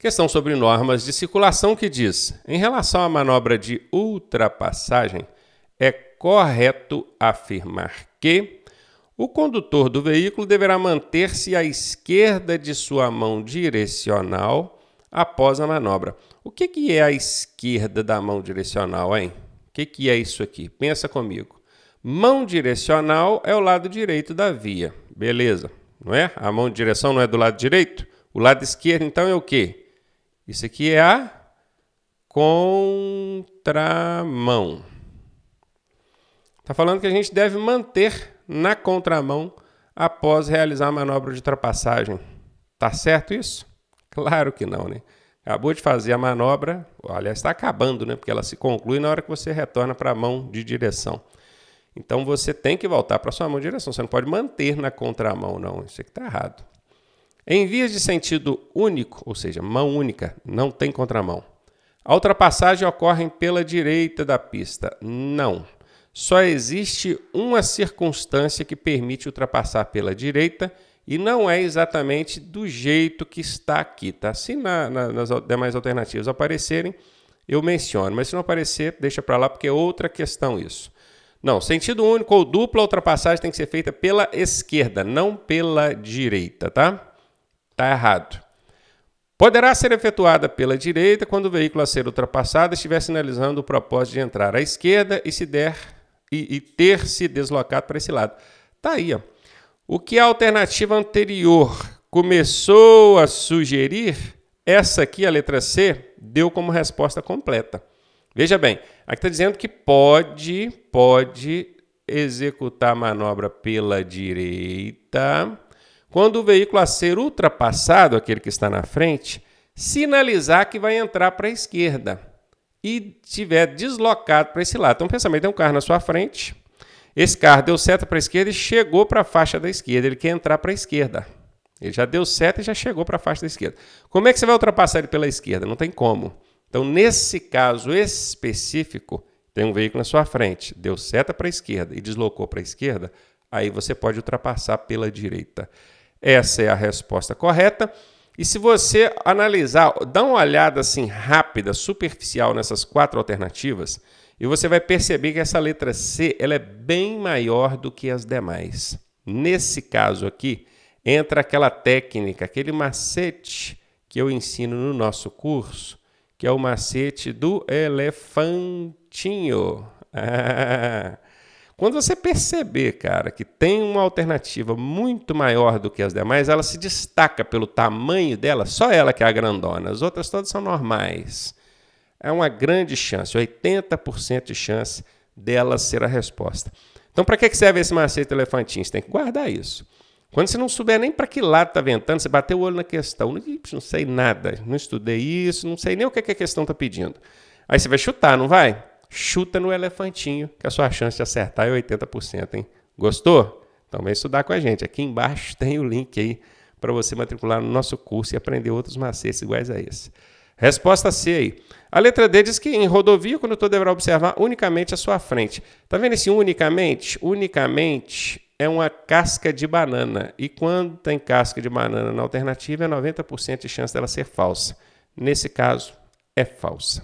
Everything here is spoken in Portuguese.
Questão sobre normas de circulação que diz: em relação à manobra de ultrapassagem, é correto afirmar que o condutor do veículo deverá manter-se à esquerda de sua mão direcional após a manobra. O que, que é a esquerda da mão direcional, hein? O que, que é isso aqui? Pensa comigo. Mão direcional é o lado direito da via, beleza, não é? A mão de direção não é do lado direito? O lado esquerdo, então, é o quê? Isso aqui é a contramão. Está falando que a gente deve manter na contramão após realizar a manobra de ultrapassagem. Tá certo isso? Claro que não, né? Acabou de fazer a manobra, aliás, está acabando, né? Porque ela se conclui na hora que você retorna para a mão de direção. Então você tem que voltar para sua mão de direção. Você não pode manter na contramão, não. Isso aqui está errado. Em vias de sentido único, ou seja, mão única, não tem contramão. A ultrapassagem ocorre pela direita da pista. Não. Só existe uma circunstância que permite ultrapassar pela direita e não é exatamente do jeito que está aqui, tá? Se na, na, nas demais alternativas aparecerem, eu menciono, mas se não aparecer, deixa para lá porque é outra questão isso. Não, sentido único ou dupla ultrapassagem tem que ser feita pela esquerda, não pela direita, tá? Está errado. Poderá ser efetuada pela direita quando o veículo a ser ultrapassado estiver sinalizando o propósito de entrar à esquerda e, se der, e, e ter se deslocado para esse lado. Está aí. Ó. O que a alternativa anterior começou a sugerir, essa aqui, a letra C, deu como resposta completa. Veja bem, aqui está dizendo que pode, pode executar a manobra pela direita quando o veículo a ser ultrapassado, aquele que está na frente, sinalizar que vai entrar para a esquerda e tiver deslocado para esse lado. Então, pensamento, tem é um carro na sua frente, esse carro deu seta para a esquerda e chegou para a faixa da esquerda, ele quer entrar para a esquerda. Ele já deu seta e já chegou para a faixa da esquerda. Como é que você vai ultrapassar ele pela esquerda? Não tem como. Então, nesse caso específico, tem um veículo na sua frente, deu seta para a esquerda e deslocou para a esquerda, aí você pode ultrapassar pela direita. Essa é a resposta correta. E se você analisar, dá uma olhada assim rápida, superficial nessas quatro alternativas, e você vai perceber que essa letra C ela é bem maior do que as demais. Nesse caso aqui, entra aquela técnica, aquele macete que eu ensino no nosso curso, que é o macete do elefantinho. Ah, quando você perceber, cara, que tem uma alternativa muito maior do que as demais, ela se destaca pelo tamanho dela, só ela que é a grandona, as outras todas são normais. É uma grande chance, 80% de chance dela ser a resposta. Então, para que serve esse macete elefantinho? Você tem que guardar isso. Quando você não souber nem para que lado está ventando, você bateu o olho na questão. Não sei nada, não estudei isso, não sei nem o que, é que a questão está pedindo. Aí você vai chutar, não vai? chuta no elefantinho, que a sua chance de acertar é 80%, hein? Gostou? Então vem estudar com a gente. Aqui embaixo tem o link aí para você matricular no nosso curso e aprender outros macetes iguais a esse. Resposta C aí. A letra D diz que em rodovia o condutor deverá observar unicamente a sua frente. Tá vendo esse unicamente? Unicamente é uma casca de banana. E quando tem casca de banana na alternativa, é 90% de chance dela ser falsa. Nesse caso, é falsa.